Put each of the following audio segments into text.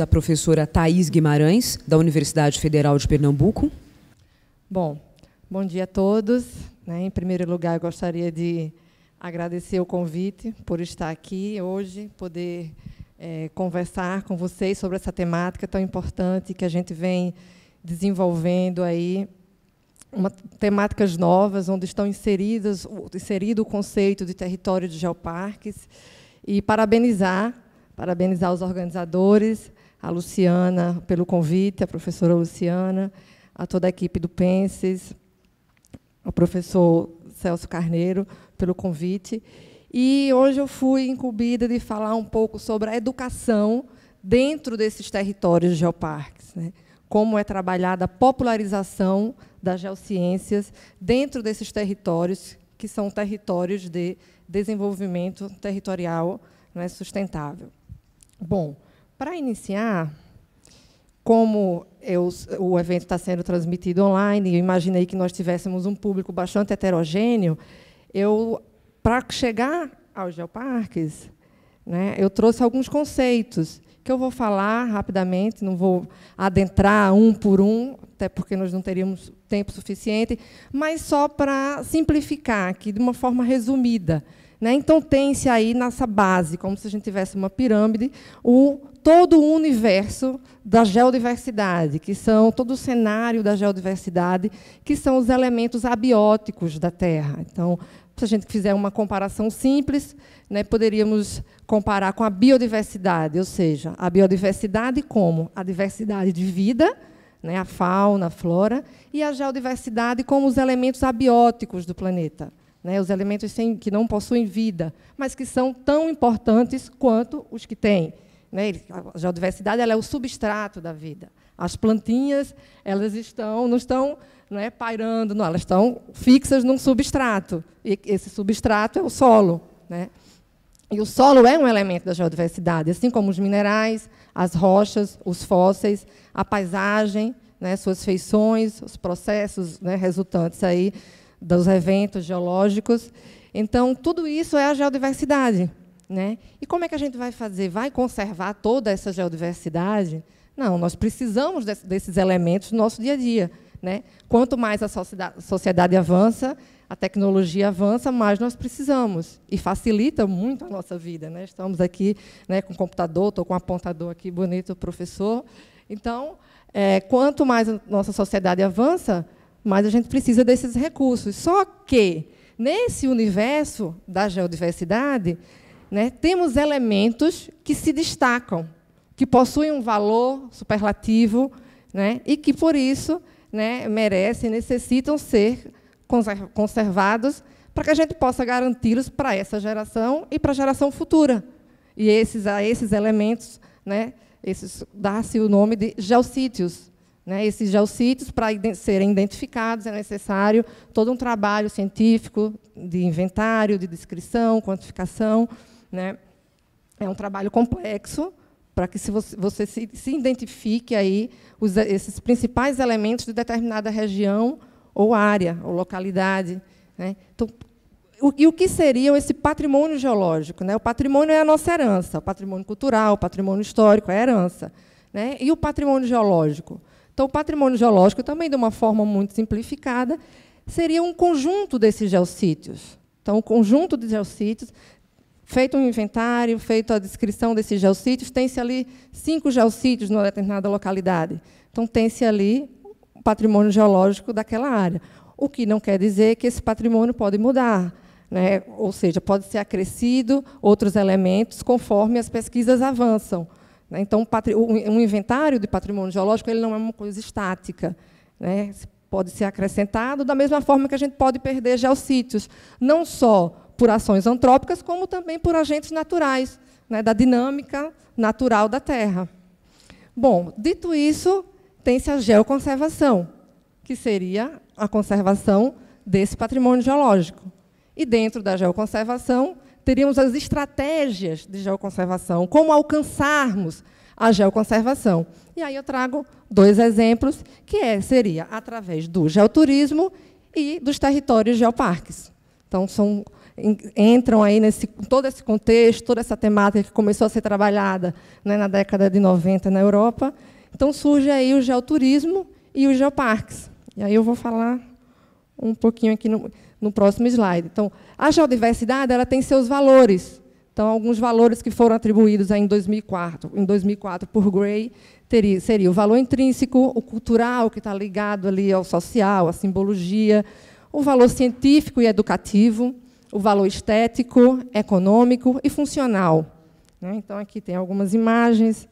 a professora Thais Guimarães, da Universidade Federal de Pernambuco. Bom, bom dia a todos. Né? Em primeiro lugar, eu gostaria de agradecer o convite por estar aqui hoje, poder é, conversar com vocês sobre essa temática tão importante que a gente vem desenvolvendo aí, uma, temáticas novas, onde estão inseridas, inserido o conceito de território de geoparques, e parabenizar, parabenizar os organizadores, a Luciana pelo convite, a professora Luciana, a toda a equipe do Penses, ao professor Celso Carneiro pelo convite. E hoje eu fui incumbida de falar um pouco sobre a educação dentro desses territórios de geoparques, né? como é trabalhada a popularização das geociências dentro desses territórios, que são territórios de desenvolvimento territorial né, sustentável. Bom, para iniciar, como eu, o evento está sendo transmitido online, eu imaginei que nós tivéssemos um público bastante heterogêneo, eu, para chegar aos geoparques, né, eu trouxe alguns conceitos que eu vou falar rapidamente, não vou adentrar um por um, até porque nós não teríamos tempo suficiente, mas só para simplificar aqui de uma forma resumida. Né? Então, tem-se aí nessa base, como se a gente tivesse uma pirâmide, o todo o universo da geodiversidade, que são todo o cenário da geodiversidade, que são os elementos abióticos da Terra. Então, se a gente fizer uma comparação simples, né, poderíamos comparar com a biodiversidade, ou seja, a biodiversidade como a diversidade de vida, né, a fauna, a flora, e a geodiversidade como os elementos abióticos do planeta. Né, os elementos sem, que não possuem vida, mas que são tão importantes quanto os que têm. Né? A geodiversidade ela é o substrato da vida. As plantinhas elas estão, não estão não é, pairando, não, elas estão fixas num substrato. E esse substrato é o solo. Né? E o solo é um elemento da geodiversidade, assim como os minerais, as rochas, os fósseis, a paisagem, né, suas feições, os processos né, resultantes aí dos eventos geológicos. Então, tudo isso é a geodiversidade. Né? E como é que a gente vai fazer? Vai conservar toda essa geodiversidade? Não, nós precisamos desse, desses elementos no nosso dia a dia. Né? Quanto mais a sociedade avança, a tecnologia avança, mais nós precisamos. E facilita muito a nossa vida. Né? Estamos aqui né, com o computador, estou com um apontador aqui bonito, professor. Então, é, quanto mais a nossa sociedade avança, mais a gente precisa desses recursos. Só que, nesse universo da geodiversidade, né, temos elementos que se destacam, que possuem um valor superlativo né, e que, por isso, né, merecem, necessitam ser conservados para que a gente possa garanti-los para essa geração e para a geração futura. E esses, a esses elementos, né, esses dá-se o nome de geossítios. Né? Esses geossítios, para serem identificados, é necessário todo um trabalho científico de inventário, de descrição, quantificação, né? É um trabalho complexo para que se você, você se, se, identifique aí os, esses principais elementos de determinada região ou área ou localidade. Né? Então, o, e o que seria esse patrimônio geológico? Né? O patrimônio é a nossa herança, o patrimônio cultural, o patrimônio histórico, é a herança. Né? E o patrimônio geológico? Então, o patrimônio geológico, também de uma forma muito simplificada, seria um conjunto desses geossítios. Então, o conjunto de geossítios feito um inventário, feito a descrição desses geossítios, tem-se ali cinco geossítios numa determinada localidade. Então, tem-se ali o patrimônio geológico daquela área. O que não quer dizer que esse patrimônio pode mudar, né? ou seja, pode ser acrescido outros elementos conforme as pesquisas avançam. Né? Então, um inventário de patrimônio geológico ele não é uma coisa estática. Né? Pode ser acrescentado da mesma forma que a gente pode perder geossítios, não só por ações antrópicas, como também por agentes naturais, né, da dinâmica natural da Terra. Bom, dito isso, tem-se a geoconservação, que seria a conservação desse patrimônio geológico. E dentro da geoconservação, teríamos as estratégias de geoconservação, como alcançarmos a geoconservação. E aí eu trago dois exemplos, que é, seria através do geoturismo e dos territórios geoparques. Então, são entram aí nesse todo esse contexto, toda essa temática que começou a ser trabalhada né, na década de 90 na Europa. Então surge aí o geoturismo e os geoparques. E aí eu vou falar um pouquinho aqui no, no próximo slide. Então, a geodiversidade ela tem seus valores. Então, alguns valores que foram atribuídos aí em 2004, em 2004 por Gray teria, seria o valor intrínseco, o cultural que está ligado ali ao social, à simbologia, o valor científico e educativo, o valor estético, econômico e funcional. Né? Então, aqui tem algumas imagens.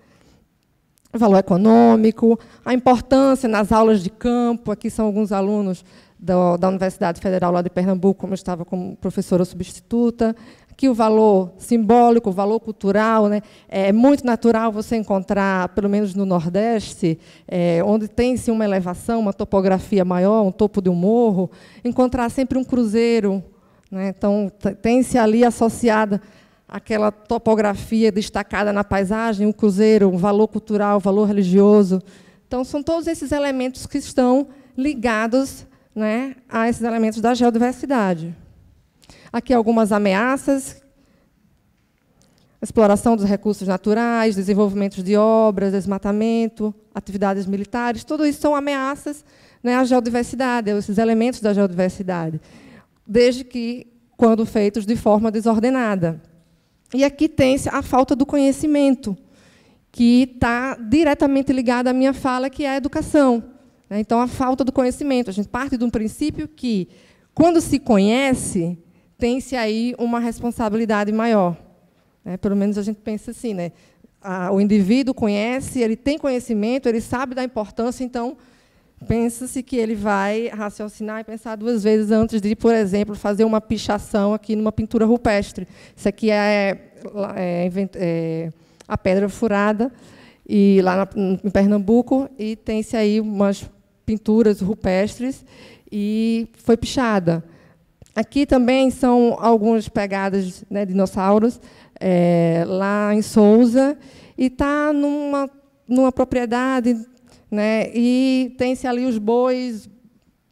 O valor econômico, a importância nas aulas de campo. Aqui são alguns alunos do, da Universidade Federal lá de Pernambuco, como eu estava como professora substituta. Aqui o valor simbólico, o valor cultural. Né? É, é muito natural você encontrar, pelo menos no Nordeste, é, onde tem-se uma elevação, uma topografia maior, um topo de um morro, encontrar sempre um cruzeiro, né? Então, tem-se ali associada aquela topografia destacada na paisagem, o cruzeiro, o valor cultural, o valor religioso. Então, são todos esses elementos que estão ligados né, a esses elementos da geodiversidade. Aqui algumas ameaças, exploração dos recursos naturais, desenvolvimento de obras, desmatamento, atividades militares, tudo isso são ameaças né, à geodiversidade, esses elementos da geodiversidade desde que quando feitos de forma desordenada. E aqui tem a falta do conhecimento, que está diretamente ligada à minha fala, que é a educação. Né? Então, a falta do conhecimento. A gente parte de um princípio que, quando se conhece, tem-se aí uma responsabilidade maior. Né? Pelo menos a gente pensa assim, né? o indivíduo conhece, ele tem conhecimento, ele sabe da importância, então pensa-se que ele vai raciocinar e pensar duas vezes antes de, por exemplo, fazer uma pichação aqui numa pintura rupestre. Isso aqui é, é, é a pedra furada e lá na, em Pernambuco e tem-se aí umas pinturas rupestres e foi pichada. Aqui também são algumas pegadas né, de dinossauros é, lá em Souza e está numa numa propriedade né? E tem-se ali os bois,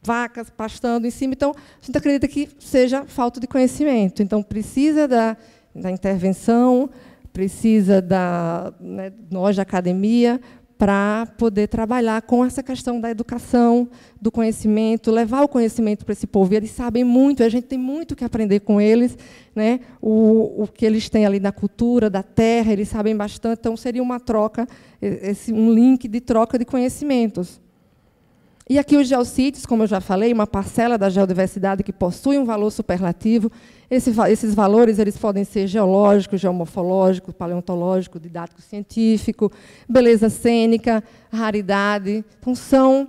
vacas pastando em cima. Então, a gente acredita que seja falta de conhecimento. Então, precisa da, da intervenção, precisa da né, nós da academia, para poder trabalhar com essa questão da educação, do conhecimento, levar o conhecimento para esse povo. E eles sabem muito, a gente tem muito que aprender com eles, né? o, o que eles têm ali da cultura, da terra, eles sabem bastante. Então, seria uma troca, esse, um link de troca de conhecimentos. E aqui os geocites, como eu já falei, uma parcela da geodiversidade que possui um valor superlativo. Esse, esses valores eles podem ser geológico, geomorfológico, paleontológico, didático científico, beleza cênica, raridade. Então, são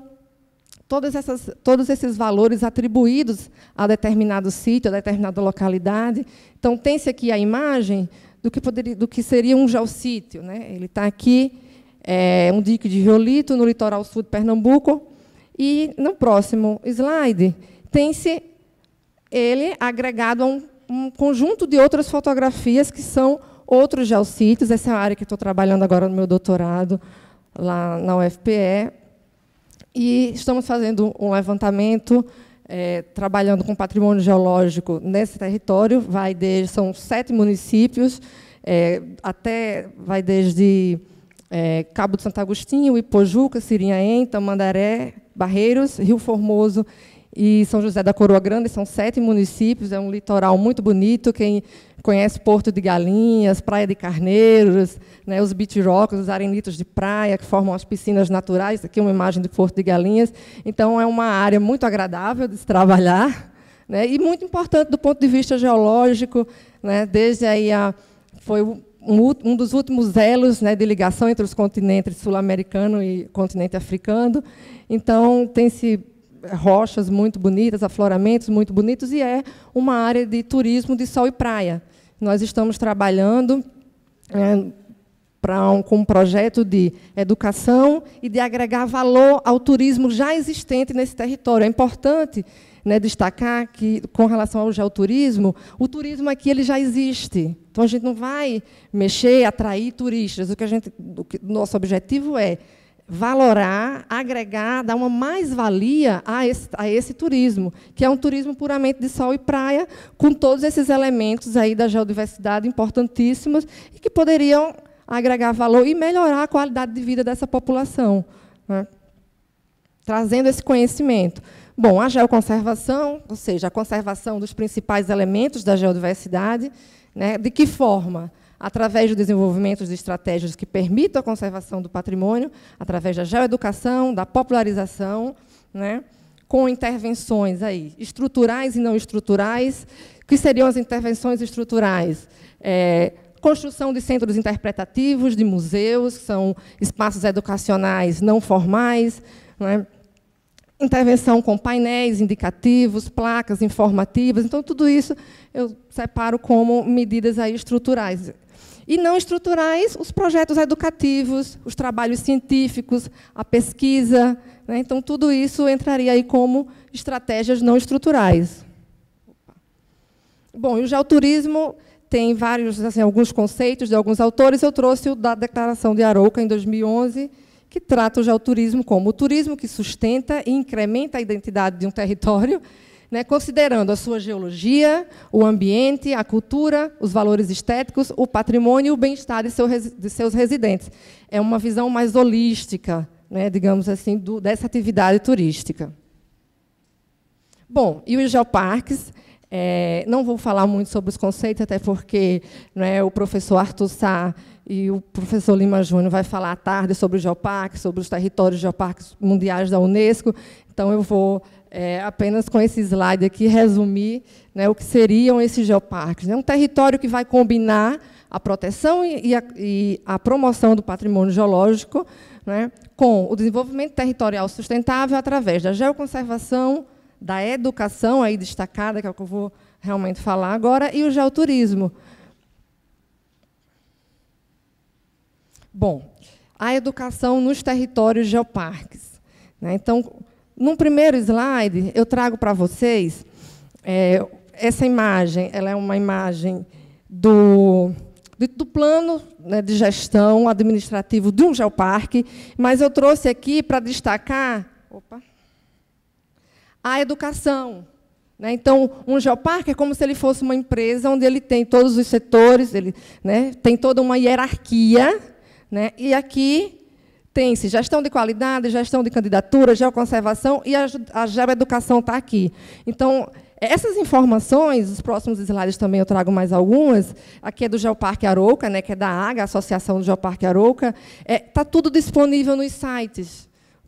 essas, todos esses valores atribuídos a determinado sítio, a determinada localidade. Então, tem-se aqui a imagem do que, poderia, do que seria um geossítio. Né? Ele está aqui, é um dique de riolito no litoral sul de Pernambuco, e no próximo slide, tem-se ele agregado a um, um, conjunto de outras fotografias que são outros geossítios, essa é a área que estou trabalhando agora no meu doutorado, lá na UFPE. E estamos fazendo um levantamento, é, trabalhando com patrimônio geológico nesse território, vai desde, são sete municípios, é, até vai desde é, Cabo de Santo Agostinho, Ipojuca, Sirinhaém, Tamandaré, Barreiros, Rio Formoso e São José da Coroa Grande. São sete municípios, é um litoral muito bonito. Quem conhece Porto de Galinhas, Praia de Carneiros, né, os beach rocks, os arenitos de praia, que formam as piscinas naturais. Aqui é uma imagem de Porto de Galinhas. Então, é uma área muito agradável de se trabalhar. Né, e muito importante do ponto de vista geológico, né, desde aí a, foi o um, dos últimos elos né, de ligação entre os continentes sul-americano e continente africano. Então, tem-se eh, rochas muito bonitas, afloramentos muito bonitos, e é uma área de turismo de sol e praia. Nós estamos trabalhando é, um, com um projeto de educação e de agregar valor ao turismo já existente nesse território. É importante né, destacar que, com relação ao geoturismo, o turismo aqui ele já existe. Então a gente não vai mexer, atrair turistas. O que a gente, o que, nosso objetivo é valorar, agregar, dar uma mais-valia a, a esse, turismo, que é um turismo puramente de sol e praia, com todos esses elementos aí da geodiversidade importantíssimos e que poderiam agregar valor e melhorar a qualidade de vida dessa população, né? trazendo esse conhecimento. Bom, a geoconservação, ou seja, a conservação dos principais elementos da geodiversidade, né? De que forma? Através do desenvolvimento de estratégias que permitam a conservação do patrimônio, através da geoeducação, da popularização, né? com intervenções aí, estruturais e não estruturais. O que seriam as intervenções estruturais? É, construção de centros interpretativos, de museus, que são espaços educacionais não formais, né? intervenção com painéis indicativos, placas informativas. Então, tudo isso eu separo como medidas aí estruturais. E não estruturais, os projetos educativos, os trabalhos científicos, a pesquisa. Né? Então, tudo isso entraria aí como estratégias não estruturais. Bom, e o geoturismo tem vários, assim, alguns conceitos de alguns autores. Eu trouxe o da Declaração de Arouca, em 2011, que trata o geoturismo como o turismo que sustenta e incrementa a identidade de um território, né, considerando a sua geologia, o ambiente, a cultura, os valores estéticos, o patrimônio e o bem-estar de, seu, de, seus residentes. É uma visão mais holística, né, digamos assim, do, dessa atividade turística. Bom, e os geoparques? É, não vou falar muito sobre os conceitos, até porque né, o professor Arthur Sá e o professor Lima Júnior vai falar à tarde sobre o geoparque, sobre os territórios geoparques mundiais da Unesco. Então, eu vou é, apenas com esse slide aqui resumir né, o que seriam esses geoparques. É um território que vai combinar a proteção e a, e a promoção do patrimônio geológico né, com o desenvolvimento territorial sustentável através da geoconservação, da educação, aí destacada, que é o que eu vou realmente falar agora, e o geoturismo, Bom, a educação nos territórios geoparques. Né? Então, num primeiro slide, eu trago para vocês é, essa imagem. Ela é uma imagem do, do plano né, de gestão administrativo de um geoparque, mas eu trouxe aqui para destacar opa, a educação. Né? Então, um geoparque é como se ele fosse uma empresa onde ele tem todos os setores, ele né, tem toda uma hierarquia né? E aqui tem-se gestão de qualidade, gestão de candidatura, geoconservação é e a, a geoeducação está aqui. Então, essas informações, os próximos slides também eu trago mais algumas, aqui é do Geoparque Arouca, né, que é da AGA, Associação do Geoparque Arouca, está é, tá tudo disponível nos sites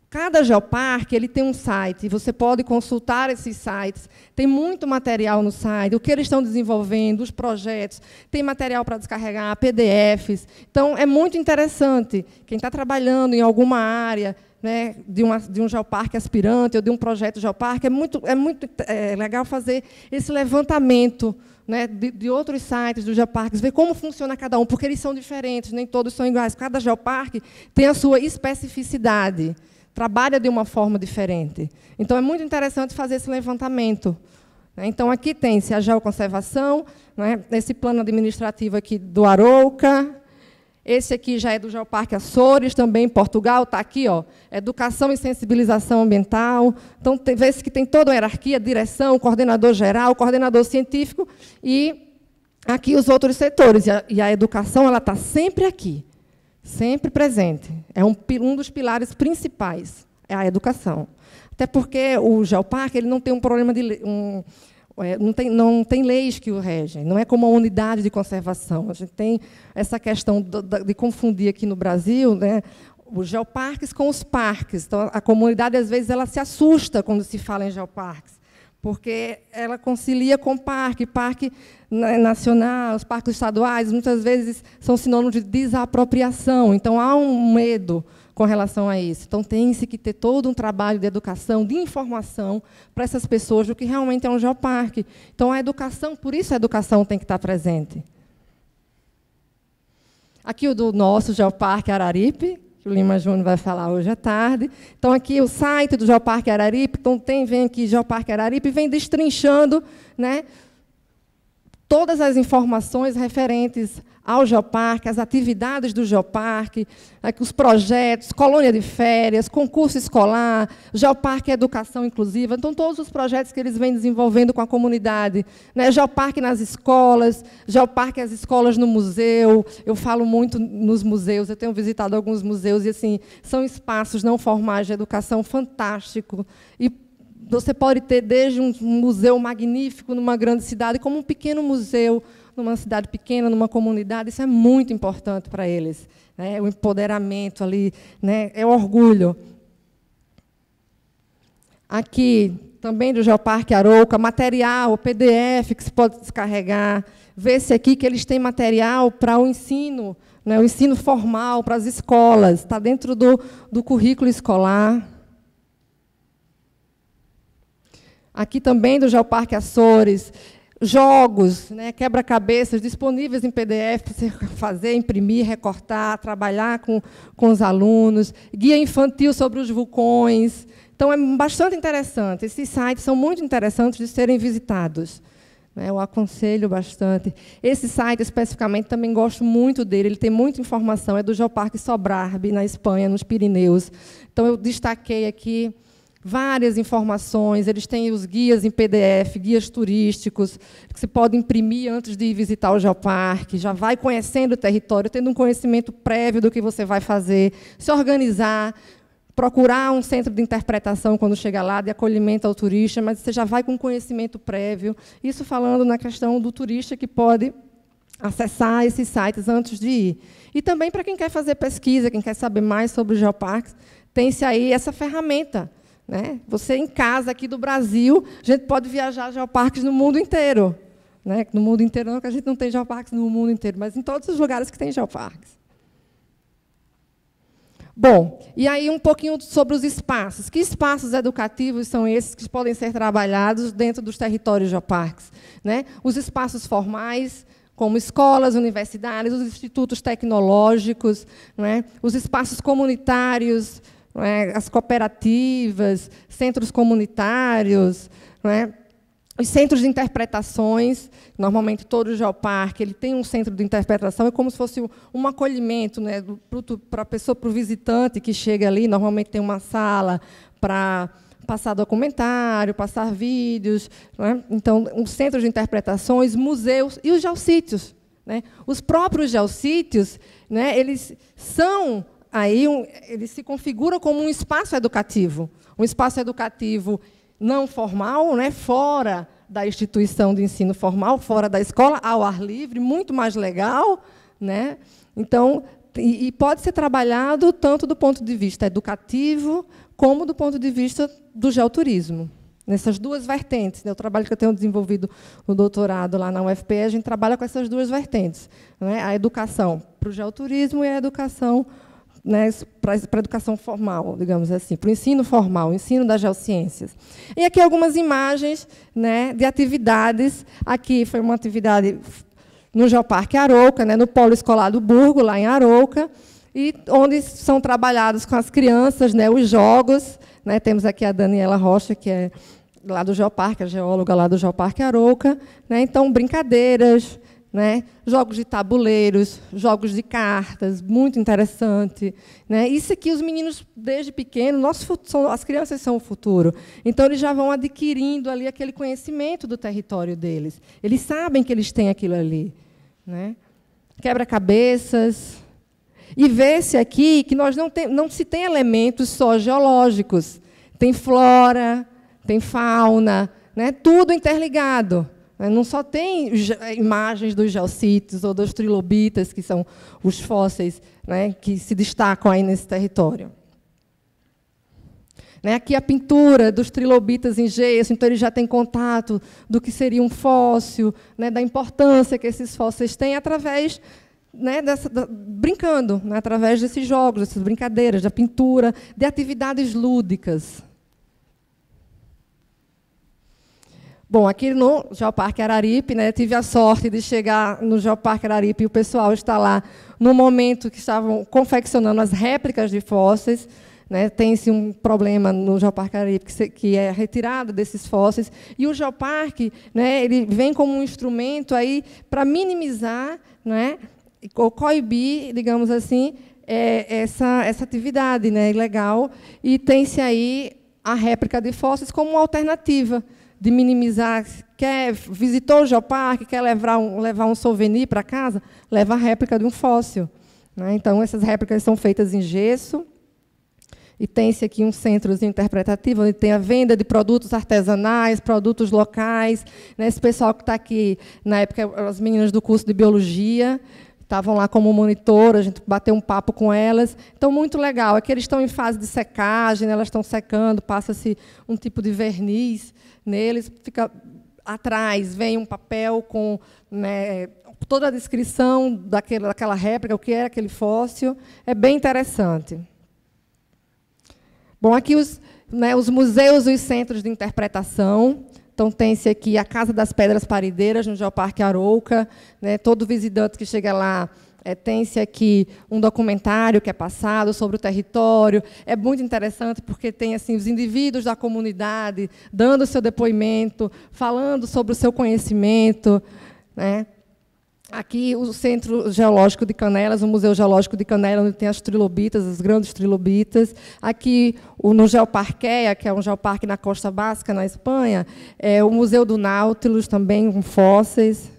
Cada geoparque ele tem um site, você pode consultar esses sites. Tem muito material no site, o que eles estão desenvolvendo, os projetos, tem material para descarregar, PDFs. Então, é muito interessante. Quem está trabalhando em alguma área né, de, uma, de, um geoparque aspirante ou de um projeto geoparque, é muito, é muito é legal fazer esse levantamento né, de, de, outros sites dos geoparques, ver como funciona cada um, porque eles são diferentes, nem todos são iguais. Cada geoparque tem a sua especificidade trabalha de uma forma diferente. Então, é muito interessante fazer esse levantamento. Né? Então, aqui tem-se a geoconservação, né, esse plano administrativo aqui do Arouca, esse aqui já é do Geoparque Açores, também em Portugal, está aqui, ó, educação e sensibilização ambiental. Então, vê-se que tem toda a hierarquia, direção, coordenador geral, coordenador científico e aqui os outros setores. E a, e a educação ela está sempre aqui. Sempre presente. É um, um dos pilares principais, é a educação. Até porque o geoparque ele não tem um problema de... Um, é, não tem, não tem leis que o regem, não é como a unidade de conservação. A gente tem essa questão de confundir aqui no Brasil né, os geoparques com os parques. Então, a comunidade, às vezes, ela se assusta quando se fala em geoparques porque ela concilia com parque, parque nacional, os parques estaduais, muitas vezes são sinônimo de desapropriação. Então há um medo com relação a isso. Então tem-se que ter todo um trabalho de educação, de informação para essas pessoas do que realmente é um geoparque. Então a educação, por isso a educação tem que estar presente. Aqui o do nosso geoparque Araripe, o Lima Júnior vai falar hoje à tarde. Então, aqui o site do Geoparque Araripe, então tem, vem aqui Geoparque Araripe, vem destrinchando né, todas as informações referentes ao Geoparque, as atividades do Geoparque, né, os projetos, colônia de férias, concurso escolar, Geoparque Educação Inclusiva. Então, todos os projetos que eles vêm desenvolvendo com a comunidade. Né? Geoparque nas escolas, Geoparque as escolas no museu. Eu falo muito nos museus, eu tenho visitado alguns museus, e assim, são espaços não formais de educação fantástico e você pode ter desde um museu magnífico numa grande cidade, como um pequeno museu numa cidade pequena, numa comunidade. Isso é muito importante para eles. Né? É o empoderamento ali, né? é o orgulho. Aqui, também do Geoparque Arouca, material, PDF que se pode descarregar. Vê-se aqui que eles têm material para o ensino, né? o ensino formal, para as escolas. Está dentro do, do currículo escolar. aqui também do Geoparque Açores, jogos, né, quebra-cabeças disponíveis em PDF para você fazer, imprimir, recortar, trabalhar com, com os alunos, guia infantil sobre os vulcões. Então, é bastante interessante. Esses sites são muito interessantes de serem visitados. Né, eu aconselho bastante. Esse site, especificamente, também gosto muito dele. Ele tem muita informação. É do Geoparque Sobrarbe, na Espanha, nos Pirineus. Então, eu destaquei aqui várias informações, eles têm os guias em PDF, guias turísticos, que se pode imprimir antes de ir visitar o geoparque, já vai conhecendo o território, tendo um conhecimento prévio do que você vai fazer, se organizar, procurar um centro de interpretação quando chegar lá, de acolhimento ao turista, mas você já vai com conhecimento prévio. Isso falando na questão do turista que pode acessar esses sites antes de ir. E também para quem quer fazer pesquisa, quem quer saber mais sobre os geoparques, tem-se aí essa ferramenta né? Você em casa aqui do Brasil, a gente pode viajar geoparques no mundo inteiro. Né? No mundo inteiro não, que a gente não tem geoparques no mundo inteiro, mas em todos os lugares que tem geoparques. Bom, e aí um pouquinho sobre os espaços. Que espaços educativos são esses que podem ser trabalhados dentro dos territórios geoparques? Né? Os espaços formais, como escolas, universidades, os institutos tecnológicos, né? os espaços comunitários, é? as cooperativas, centros comunitários, é? os centros de interpretações. Normalmente, todo geoparque ele tem um centro de interpretação, é como se fosse um acolhimento né, para a pessoa, para o visitante que chega ali. Normalmente, tem uma sala para passar documentário, passar vídeos. É? Então, um centro de interpretações, museus e os geossítios. Né? Os próprios geossítios, né, eles são aí um, ele se configura como um espaço educativo, um espaço educativo não formal, né, fora da instituição do ensino formal, fora da escola, ao ar livre, muito mais legal, né? Então, e, e pode ser trabalhado tanto do ponto de vista educativo como do ponto de vista do geoturismo nessas duas vertentes. Né? O trabalho que eu tenho desenvolvido no doutorado lá na UFPE, a gente trabalha com essas duas vertentes, né? a educação para o geoturismo e a educação né, para a educação formal, digamos assim, para o ensino formal, o ensino das geociências. E aqui algumas imagens né, de atividades. Aqui foi uma atividade no Geoparque Arouca, né, no Polo Escolar do Burgo, lá em Arouca, e onde são trabalhados com as crianças né, os jogos. Né, temos aqui a Daniela Rocha, que é lá do Geoparque, a geóloga lá do Geoparque Arouca. Né, então, brincadeiras, né? Jogos de tabuleiros, jogos de cartas, muito interessante. Né? Isso aqui, os meninos, desde pequeno, nosso, são, as crianças são o futuro. Então, eles já vão adquirindo ali aquele conhecimento do território deles. Eles sabem que eles têm aquilo ali. Né? Quebra-cabeças. E vê-se aqui que nós não, tem, não se tem elementos só geológicos. Tem flora, tem fauna, né? tudo interligado. É, não só tem é, imagens dos geocitos ou dos trilobitas, que são os fósseis né, que se destacam aí nesse território. Né, aqui a pintura dos trilobitas em gesso, então eles já têm contato do que seria um fóssil, né, da importância que esses fósseis têm através né, dessa, da, brincando, né, através desses jogos, dessas brincadeiras, da pintura, de atividades lúdicas. Bom, aqui no Geoparque Araripe, né, tive a sorte de chegar no Geoparque Araripe e o pessoal está lá no momento que estavam confeccionando as réplicas de fósseis. Né, Tem-se um problema no Geoparque Araripe que, se, que é a retirada desses fósseis. E o Geoparque né, ele vem como um instrumento para minimizar né, ou coibir, digamos assim, é, essa, essa atividade né, ilegal. E tem-se aí a réplica de fósseis como uma alternativa de minimizar, quer visitou o geoparque, quer levar um, levar um souvenir para casa, leva a réplica de um fóssil. Né? Então, essas réplicas são feitas em gesso, e tem-se aqui um centro interpretativo, onde tem a venda de produtos artesanais, produtos locais. Né? Esse pessoal que está aqui, na época, as meninas do curso de Biologia, estavam lá como monitor, a gente bateu um papo com elas. Então, muito legal. É que eles estão em fase de secagem, né? elas estão secando, passa-se um tipo de verniz neles, fica atrás, vem um papel com né, toda a descrição daquela, daquela réplica, o que era aquele fóssil. É bem interessante. Bom, aqui os, né, os museus e os centros de interpretação. Então, tem-se aqui a Casa das Pedras Parideiras, no Geoparque Arouca. Né? Todo visitante que chega lá é, eh, tem-se aqui um documentário que é passado sobre o território. É muito interessante porque tem assim os indivíduos da comunidade dando o seu depoimento, falando sobre o seu conhecimento. Né? Aqui, o Centro Geológico de Canelas, o Museu Geológico de Canelas, onde tem as trilobitas, as grandes trilobitas. Aqui, no Geoparqueia, que é um geoparque na Costa Basca, na Espanha, é o Museu do Nautilus, também com fósseis.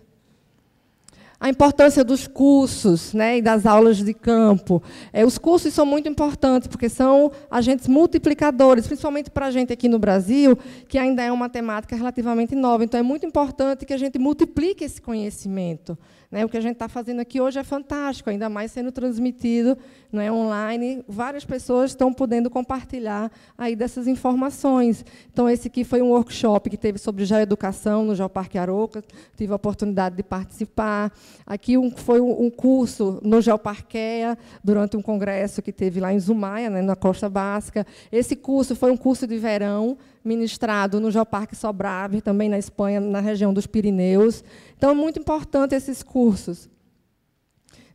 A importância dos cursos né, e das aulas de campo. É, os cursos são muito importantes, porque são agentes multiplicadores, principalmente para a gente aqui no Brasil, que ainda é uma temática relativamente nova. Então, é muito importante que a gente multiplique esse conhecimento. Né? O que a gente está fazendo aqui hoje é fantástico, ainda mais sendo transmitido né, online. Várias pessoas estão podendo compartilhar aí dessas informações. Então, esse aqui foi um workshop que teve sobre geoeducação no Geoparque Aroca, tive a oportunidade de participar. Aqui um, foi um, um curso no Geoparqueia, durante um congresso que teve lá em Zumaia, né, na Costa Basca. Esse curso foi um curso de verão, ministrado no Geoparque Sobrave, também na Espanha, na região dos Pirineus. Então, é muito importante esses cursos.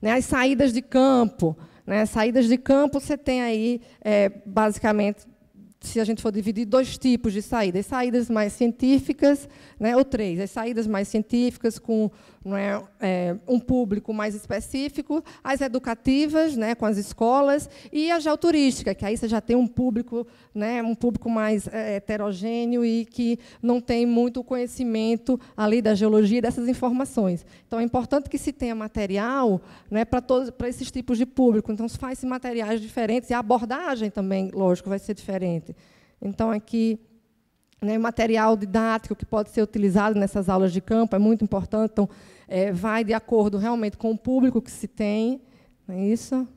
Né, as saídas de campo. Né, saídas de campo, você tem aí, é, basicamente, se a gente for dividir dois tipos de saídas, saídas mais científicas, né, ou três, as saídas mais científicas com é, é, um público mais específico, as educativas, né, com as escolas, e a geoturística, que aí você já tem um público, né, um público mais é, heterogêneo e que não tem muito conhecimento ali da geologia dessas informações. Então é importante que se tenha material né, para todos, para esses tipos de público. Então se faz materiais diferentes e a abordagem também, lógico, vai ser diferente. Então, aqui, né, material didático que pode ser utilizado nessas aulas de campo é muito importante. Então, é, vai de acordo realmente com o público que se tem. Não é isso?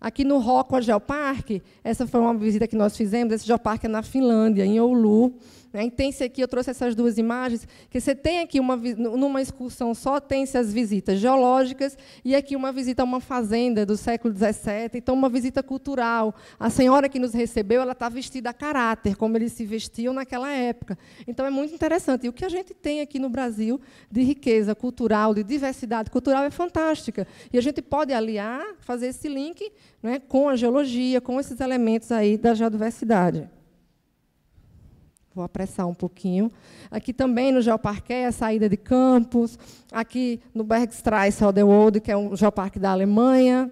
Aqui no Rocco Geoparque, essa foi uma visita que nós fizemos. Esse geoparque é na Finlândia, em Oulu. Né? tem-se aqui, eu trouxe essas duas imagens, que você tem aqui, uma, numa excursão só, tem-se as visitas geológicas e aqui uma visita a uma fazenda do século XVII, então uma visita cultural. A senhora que nos recebeu, ela está vestida a caráter, como eles se vestiam naquela época. Então é muito interessante. E o que a gente tem aqui no Brasil de riqueza cultural, de diversidade cultural, é fantástica. E a gente pode aliar, fazer esse link né, com a geologia, com esses elementos aí da geodiversidade vou apressar um pouquinho. Aqui também no Geoparque é a saída de campos. Aqui no Bergstrasse Rodewold, que é um geoparque da Alemanha.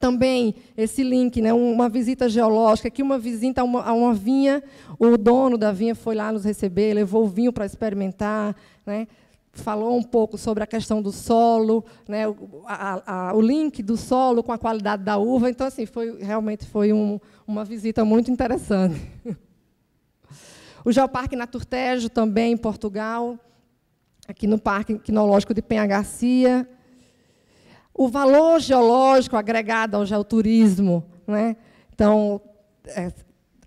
Também esse link, né, uma visita geológica, aqui uma visita a uma, a uma vinha. O dono da vinha foi lá nos receber, levou o vinho para experimentar. Né, falou um pouco sobre a questão do solo, né, a, a, o link do solo com a qualidade da uva. Então, assim, foi, realmente foi um, uma visita muito interessante. O Geoparque Naturtejo, também em Portugal, aqui no Parque Quinológico de Penha Garcia. O valor geológico agregado ao geoturismo. Né? Então, é,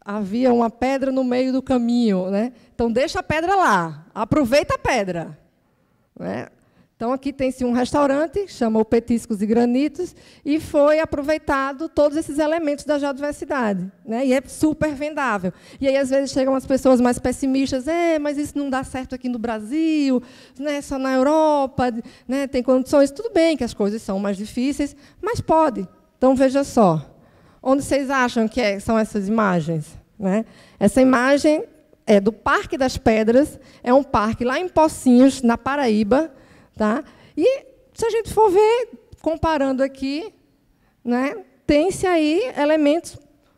havia uma pedra no meio do caminho. Né? Então, deixa a pedra lá, aproveita a pedra. Né? Então, aqui tem-se um restaurante, chamou Petiscos e Granitos, e foi aproveitado todos esses elementos da geodiversidade. Né? E é super vendável. E aí, às vezes, chegam as pessoas mais pessimistas, é, mas isso não dá certo aqui no Brasil, né? só na Europa, né? tem condições. Tudo bem que as coisas são mais difíceis, mas pode. Então, veja só. Onde vocês acham que é, são essas imagens? Né? Essa imagem é do Parque das Pedras, é um parque lá em Pocinhos, na Paraíba, Tá? E se a gente for ver, comparando aqui, né, tem-se aí elementos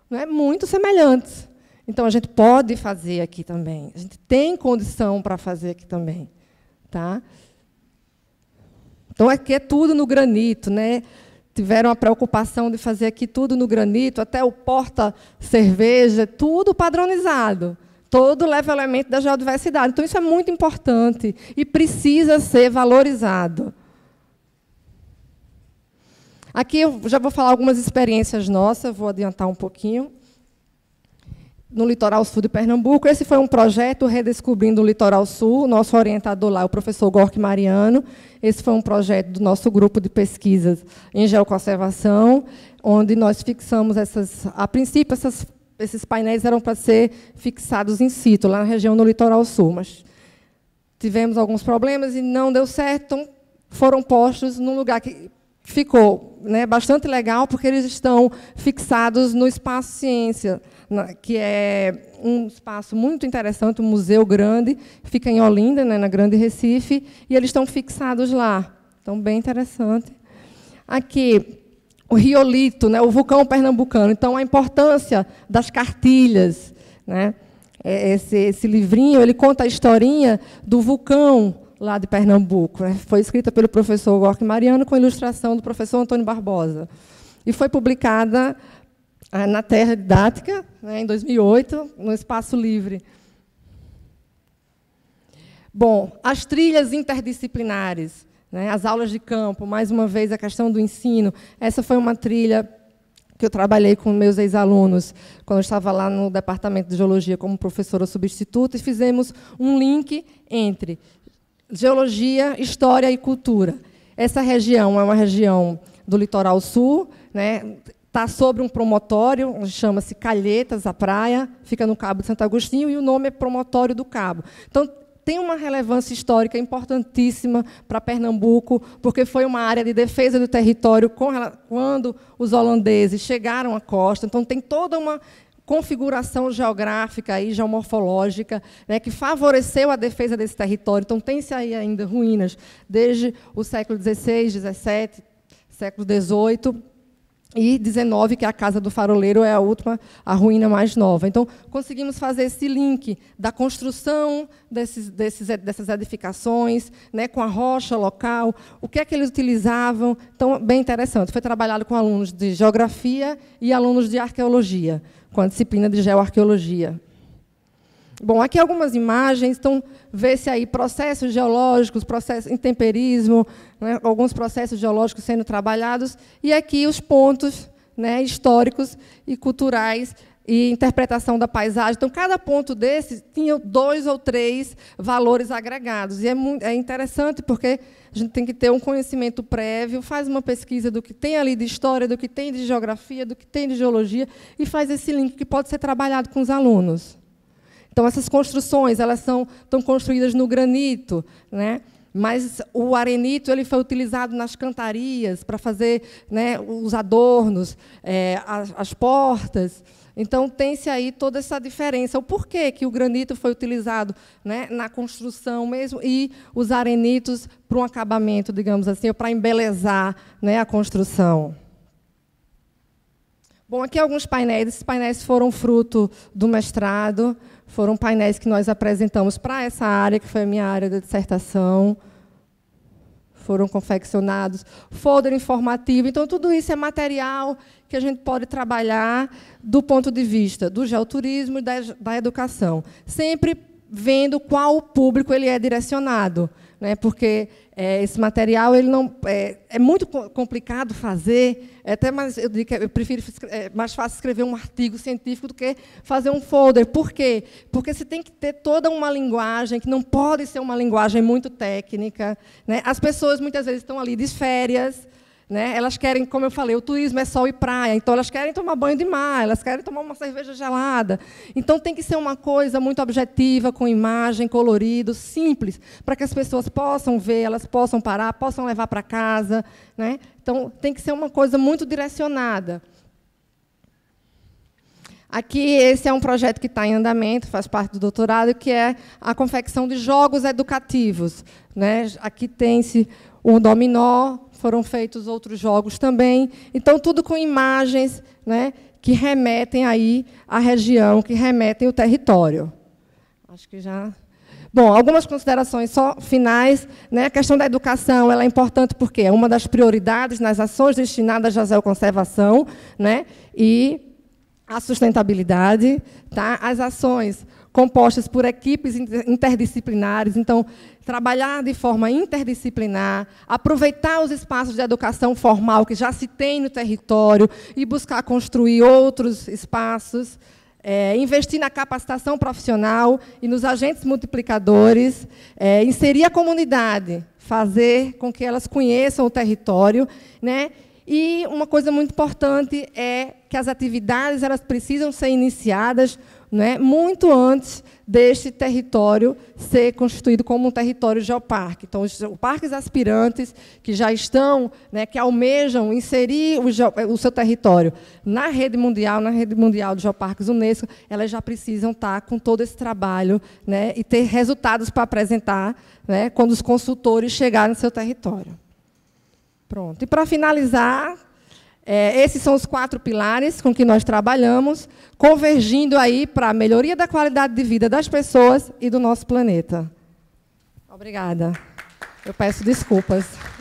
né, muito semelhantes. Então a gente pode fazer aqui também. A gente tem condição para fazer aqui também, tá? Então aqui é tudo no granito, né? Tiveram a preocupação de fazer aqui tudo no granito, até o porta cerveja, é tudo padronizado. Todo leva elemento da geodiversidade. Então, isso é muito importante e precisa ser valorizado. Aqui eu já vou falar algumas experiências nossas, vou adiantar um pouquinho. No Litoral Sul de Pernambuco, esse foi um projeto Redescobrindo o Litoral Sul, nosso orientador lá, o professor Gork Mariano. Esse foi um projeto do nosso grupo de pesquisas em geoconservação, onde nós fixamos essas, a princípio, essas esses painéis eram para ser fixados em sítio, lá na região do litoral sul, mas tivemos alguns problemas e não deu certo, então foram postos num lugar que ficou né, bastante legal, porque eles estão fixados no Espaço Ciência, que é um espaço muito interessante, um museu grande, fica em Olinda, né, na Grande Recife, e eles estão fixados lá. Então, bem interessante. Aqui, o riolito, né, o vulcão pernambucano. Então, a importância das cartilhas. Né? É, esse, esse livrinho ele conta a historinha do vulcão lá de Pernambuco. Né? Foi escrita pelo professor Gork Mariano com ilustração do professor Antônio Barbosa. E foi publicada ah, na Terra Didática, né, em 2008, no Espaço Livre. Bom, as trilhas interdisciplinares. Né? As aulas de campo, mais uma vez, a questão do ensino. Essa foi uma trilha que eu trabalhei com meus ex-alunos quando eu estava lá no departamento de geologia como professora substituta e fizemos um link entre geologia, história e cultura. Essa região é uma região do litoral sul, né? Está sobre um promontório, chama-se Calhetas, a praia, fica no Cabo de Santo Agostinho, e o nome é Promotório do Cabo. Então, tem uma relevância histórica importantíssima para Pernambuco, porque foi uma área de defesa do território quando os holandeses chegaram à costa. Então, tem toda uma configuração geográfica e geomorfológica né, que favoreceu a defesa desse território. Então, tem-se aí ainda ruínas desde o século XVI, XVII, século XVIII e 19, que é a Casa do Faroleiro, é a última, a ruína mais nova. Então, conseguimos fazer esse link da construção desses, desses, dessas edificações, né, com a rocha local, o que é que eles utilizavam. Então, bem interessante. Foi trabalhado com alunos de geografia e alunos de arqueologia, com a disciplina de geoarqueologia. Bom, aqui algumas imagens, então vê-se aí processos geológicos, processos intemperismo, né, alguns processos geológicos sendo trabalhados, e aqui os pontos né, históricos e culturais e interpretação da paisagem. Então, cada ponto desses tinha dois ou três valores agregados. E é, muito, é interessante porque a gente tem que ter um conhecimento prévio, faz uma pesquisa do que tem ali de história, do que tem de geografia, do que tem de geologia, e faz esse link que pode ser trabalhado com os alunos. Então essas construções, elas são estão construídas no granito, né? Mas o arenito ele foi utilizado nas cantarias para fazer né, os adornos, é, as, as, portas. Então tem-se aí toda essa diferença. O porquê que o granito foi utilizado né, na construção mesmo e os arenitos para um acabamento, digamos assim, para embelezar né, a construção. Bom, aqui alguns painéis. Esses painéis foram fruto do mestrado foram painéis que nós apresentamos para essa área, que foi a minha área da dissertação. Foram confeccionados, folder informativo. Então, tudo isso é material que a gente pode trabalhar do ponto de vista do geoturismo e da, da educação. Sempre vendo qual o público ele é direcionado. Né? Porque é, esse material ele não é, é, muito complicado fazer, é até mais eu digo que é, eu prefiro é mais fácil escrever um artigo científico do que fazer um folder. Por quê? Porque você tem que ter toda uma linguagem que não pode ser uma linguagem muito técnica. Né? As pessoas muitas vezes estão ali de férias, né? Elas querem, como eu falei, o turismo é sol e praia, então elas querem tomar banho de mar, elas querem tomar uma cerveja gelada. Então tem que ser uma coisa muito objetiva, com imagem, colorido, simples, para que as pessoas possam ver, elas possam parar, possam levar para casa. Né? Então tem que ser uma coisa muito direcionada. Aqui, esse é um projeto que está em andamento, faz parte do doutorado, que é a confecção de jogos educativos. Né? Aqui tem-se o dominó, foram feitos outros jogos também. Então, tudo com imagens né, que remetem aí à região, que remetem ao território. Acho que já Bom, algumas considerações só finais. Né? A questão da educação ela é importante porque é uma das prioridades nas ações destinadas à geoconservação né? e à sustentabilidade. Tá? As ações compostas por equipes interdisciplinares. Então, trabalhar de forma interdisciplinar, aproveitar os espaços de educação formal que já se tem no território e buscar construir outros espaços. É, investir na capacitação profissional e nos agentes multiplicadores, é, inserir a comunidade, fazer com que elas conheçam o território, né? E uma coisa muito importante é que as atividades elas precisam ser iniciadas né, muito antes deste território ser constituído como um território geoparque. Então, os parques aspirantes que já estão, né, que almejam inserir o, o, seu território na rede mundial, na rede mundial de geoparques Unesco, elas já precisam estar com todo esse trabalho né, e ter resultados para apresentar né, quando os consultores chegarem no seu território. Pronto. E para finalizar, é, esses são os quatro pilares com que nós trabalhamos, convergindo aí para a melhoria da qualidade de vida das pessoas e do nosso planeta. Obrigada. Eu peço desculpas.